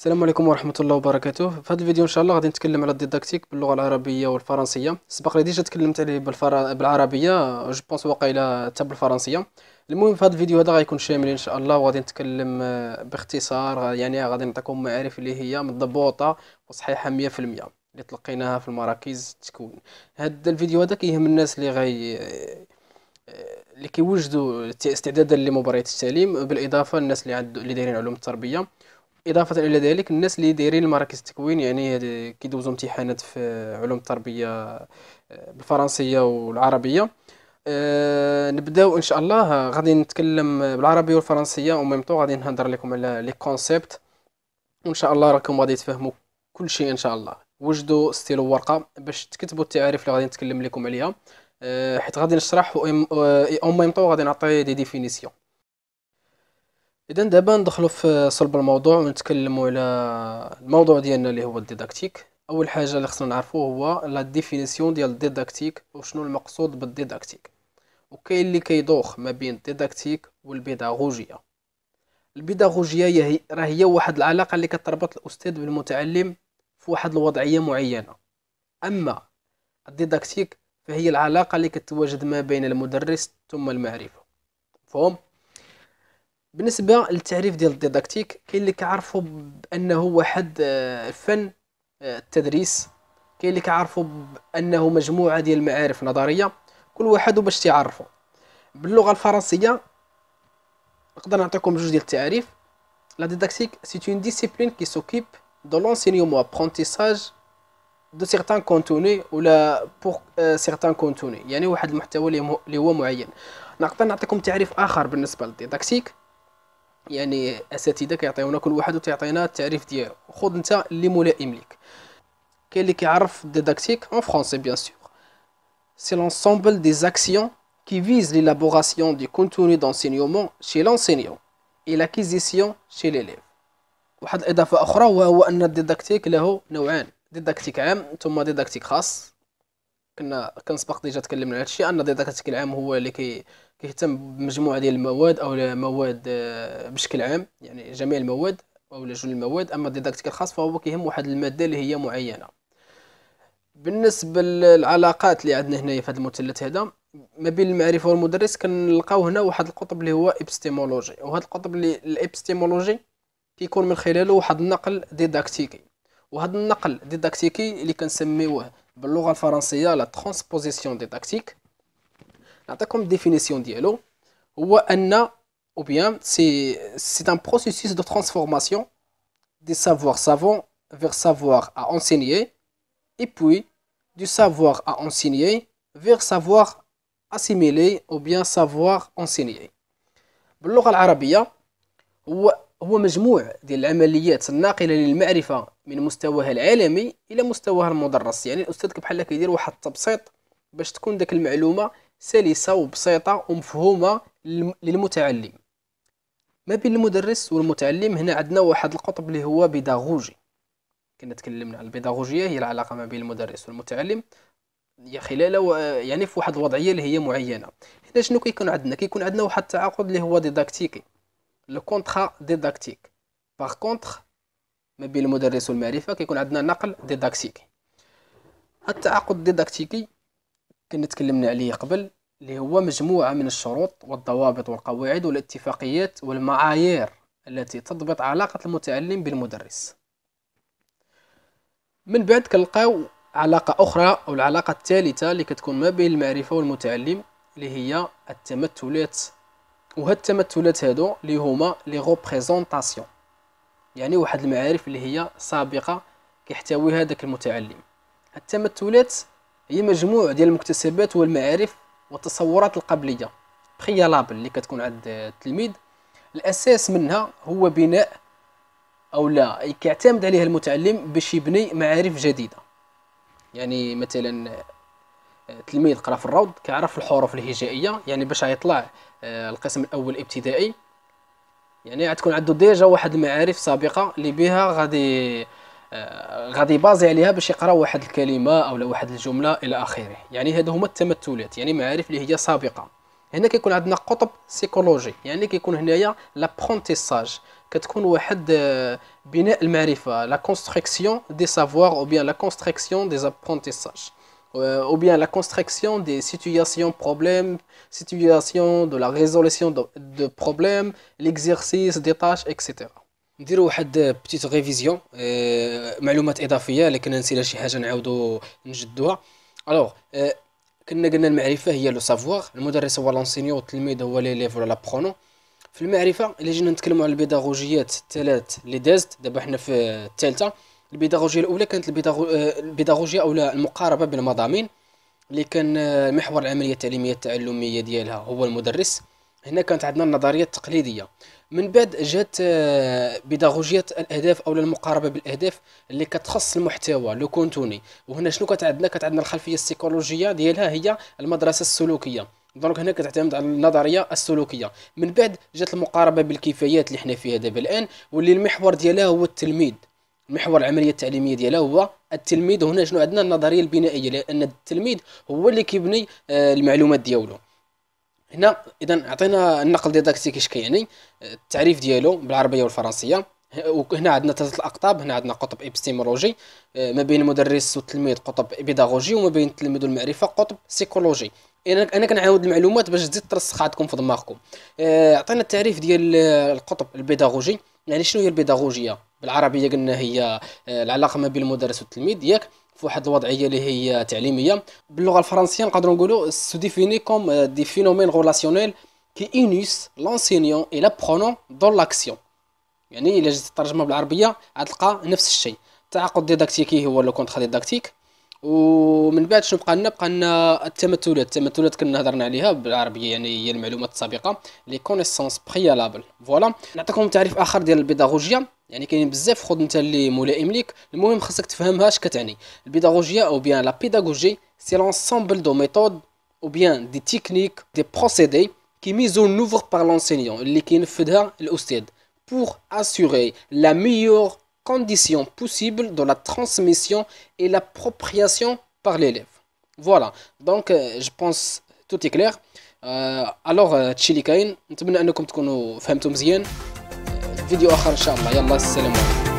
السلام عليكم ورحمه الله وبركاته في هذا الفيديو ان شاء الله غادي نتكلم على الديداكتيك باللغه العربيه والفرنسيه سبق لي ديجا تكلمت عليه بالفر... بالعربيه جو بونس واقيلا حتى بالفرنسيه المهم في هذا الفيديو هذا غيكون شامل ان شاء الله وغادي نتكلم آه، باختصار يعني غادي نعطيكم معارف اللي هي مضبوطه وصحيحه 100% اللي تلقيناها في المراكز التكوين هذا الفيديو هذا كيهم الناس اللي غي آه، اللي كيوجدوا استعدادا لمباريات التعليم بالاضافه الناس اللي عندو اللي دايرين علوم التربيه اضافه الى ذلك الناس اللي دايرين المراكز التكوين يعني كيدوزوا امتحانات في علوم التربيه آه، بالفرنسيه والعربيه أه نبداو ان شاء الله غادي نتكلم بالعربيه والفرنسيه او ميم غادي نهضر لكم على لي كونسيبت وان شاء الله راكم غادي تفهموا كل شيء ان شاء الله وجدوا ستيلو ورقه باش تكتبوا التعاريف اللي غادي نتكلم لكم عليها أه حيت غادي نشرح و او ميم آه، غادي نعطي دي ديفينيسيون اذا دابا ندخلوا في صلب الموضوع ونتكلموا على الموضوع ديالنا اللي هو الديداكتيك اول حاجه اللي خصنا نعرفوه هو لا ديفينيسيون ديال الديداكتيك وشنو المقصود بالديداكتيك وكاين اللي كيدوخ ما بين الديداكتيك والبيداغوجيه البيداغوجيا هي راه هي واحد العلاقه اللي كتربط الاستاذ بالمتعلم في واحد الوضعيه معينه اما الديداكتيك فهي العلاقه اللي كتواجد ما بين المدرس ثم المعرفه فهم بالنسبه للتعريف ديال الديداكتيك كاين اللي كيعرفوا بانه واحد آه، فن آه، التدريس كاين اللي كيعرفوا بانه مجموعه ديال المعارف نظريه كل واحد باش تعرفوا باللغه الفرنسيه نقدر نعطيكم جوج ديال التعريف لا ديداكتيك سي اون ديسيبلين كي سوكيب دو لونسينيوم ابرونتيساج دو سيغتان كونتوني ولا بور سيغتان كونتوني يعني واحد المحتوى اللي هو معين نقدر نعطيكم تعريف اخر بالنسبه للديداكتيك يعني اساتذه كيعطيونا كل واحد وتعطينا التعريف ديالو خذ انت اللي ملائم ليك كاين اللي كيعرف ديداكتيك ان فرونسي بيان سور سي لونسومبل دي زاكسيون qui vise دي كونتوني contenu d'enseignement شي لونسينيون اي لاكيزيسيون شي ليليف واحد الاضافه اخرى وهو ان الديداكتيك له نوعان ديداكتيك عام ثم ديداكتيك خاص كنا كنسبق ديجا تكلمنا على هادشي ان ديداكتيك العام هو اللي كي كيهتم بمجموعه ديال المواد او مواد آه، بشكل عام يعني جميع المواد او جل المواد اما الديداكتيك الخاص فهو كيهم واحد الماده اللي هي معينه بالنسبه للعلاقات اللي عندنا هنايا في هذا المثلث هذا ما بين المعرفه والمدرس كنلقاو هنا واحد القطب اللي هو ابستيمولوجي وهذا القطب اللي الابستيمولوجي كيكون من خلاله واحد النقل ديداكتيكي وهذا النقل ديداكتيكي اللي كنسميوه L'oral transposition la transposition des comme la définition ديالو a ou bien c'est un processus de transformation des savoirs savants vers savoir à enseigner et puis du savoir à enseigner vers savoir assimilé ou bien savoir enseigner. L'oral ou هو مجموع ديال العمليات الناقله للمعرفه من مستواها العالمي الى مستواها المدرس يعني الاستاذ بحال كيدير واحد التبسيط باش تكون داك المعلومه سلسه وبسيطه ومفهومه للمتعلم ما بين المدرس والمتعلم هنا عندنا واحد القطب اللي هو بيداغوجي كنا تكلمنا عن البيداغوجيه هي العلاقه ما بين المدرس والمتعلم خلال يعني في واحد الوضعيه اللي هي معينه هنا شنو كيكون عندنا كيكون عندنا واحد التعاقد اللي هو ديداكتيكي لو كونطرا ديداكتيك باغ كونطخ ما بين المدرس والمعرفة كيكون عندنا نقل ديداكتيكي التعاقد الديداكتيكي كنا تكلمنا عليه قبل اللي هو مجموعة من الشروط والضوابط والقواعد والاتفاقيات والمعايير التي تضبط علاقة المتعلم بالمدرس من بعد كنلقاو علاقة أخرى أو العلاقة الثالثة اللي كتكون ما بين المعرفة والمتعلم اللي هي التمثلات وهاد التمثلات هادو اللي هما لي غوبريزونطاسيون يعني واحد المعارف اللي هي سابقه كيحتويها داك المتعلم هاد التمثلات هي مجموع ديال المكتسبات والمعارف والتصورات القبليه بريالابل اللي كتكون عند التلميذ الاساس منها هو بناء او لا كيعتمد عليها المتعلم باش يبني معارف جديده يعني مثلا تلميذ قرا في الروض كيعرف الحروف الهجائيه يعني باش يطلع آه، القسم الاول ابتدائي يعني غتكون عنده ديجا واحد المعارف سابقه اللي بها غادي آه، غادي بازي عليها باش يقرا واحد الكلمه او واحد الجمله الى اخره يعني هادو هما التمثلات يعني معارف اللي هي سابقه هنا كيكون عندنا قطب سيكولوجي يعني كيكون هنايا لابرونتيساج كتكون واحد آه، بناء المعرفه لا كونستركسيون دي سافوار او بيان لا كونستركسيون دي ابرونتيساج euh, ou bien la construction des situations problèmes, situation de la résolution de, de problèmes, l'exercice des tâches, etc. نديروا واحد بتيت ريفيزيون معلومات اضافيه اللي كنا نسينا شي حاجه نعاودو نجدوها الوغ كنا قلنا المعرفه هي لو سافوار المدرس هو لونسينيون والتلميذ هو ليليف لا برونو في المعرفه اللي جينا نتكلموا على البيداغوجيات الثلاث لي دازت دابا حنا في الثالثه البيداغوجيا الاولى كانت آه، البيداغوجيا او المقاربه بين المضامين اللي كان آه، محور العمليه التعليميه التعلميه ديالها هو المدرس هنا كانت عندنا النظريه التقليديه من بعد جات آه، بيداغوجيه الاهداف او المقاربه بالاهداف اللي كتخص المحتوى لو كونتوني وهنا شنو كانت عندنا كانت عندنا الخلفيه السيكولوجيه ديالها هي المدرسه السلوكيه دونك هنا كتعتمد على النظريه السلوكيه من بعد جات المقاربه بالكفايات اللي حنا فيها دابا الان واللي المحور ديالها هو التلميذ محور العمليه التعليميه ديالها هو التلميذ هنا شنو عندنا النظريه البنائيه لان التلميذ هو اللي كيبني آه، المعلومات ديالو هنا اذا عطينا النقل ديداكتيك اش كيعني آه، التعريف ديالو بالعربيه والفرنسيه وهنا عندنا ثلاثه الاقطاب هنا عندنا قطب ابستيمولوجي آه، ما بين المدرس والتلميذ قطب بيداغوجي وما بين التلميذ والمعرفه قطب سيكولوجي انا انا كنعاود المعلومات باش تزيد ترسخ عندكم في دماغكم عطينا التعريف ديال القطب البيداغوجي يعني شنو هي البيداغوجيه بالعربيه قلنا هي آه، العلاقه ما بين المدرس والتلميذ ياك في واحد الوضعيه اللي هي تعليميه باللغه الفرنسيه نقدروا نقولوا سو ديفيني كوم دي فينومين غولاسيونيل كي اينيس لونسينيون اي لابخونون دون لاكسيون يعني الا جيت الترجمه بالعربيه غتلقى نفس الشيء التعاقد ديداكتيكي هو لو كونتخ ديداكتيك ومن بعد شنو بقى لنا بقى لنا التمثلات التمثلات كنا هضرنا عليها بالعربيه يعني هي المعلومات السابقه لي كونيسونس بريالابل فوالا نعطيكم تعريف اخر ديال البيداغوجيا يعني كاين بزاف خطوط اللي ملائم ليك techniques خاصك تفهمها اش des qui en oeuvre par l'enseignant, qui pour assurer la meilleure condition possible de la transmission et l'appropriation par l'élève. Voilà, donc euh, je pense tout est clair. Euh, alors, euh, Chilikain, que فيديو اخر ان شاء الله يلا السلام عليكم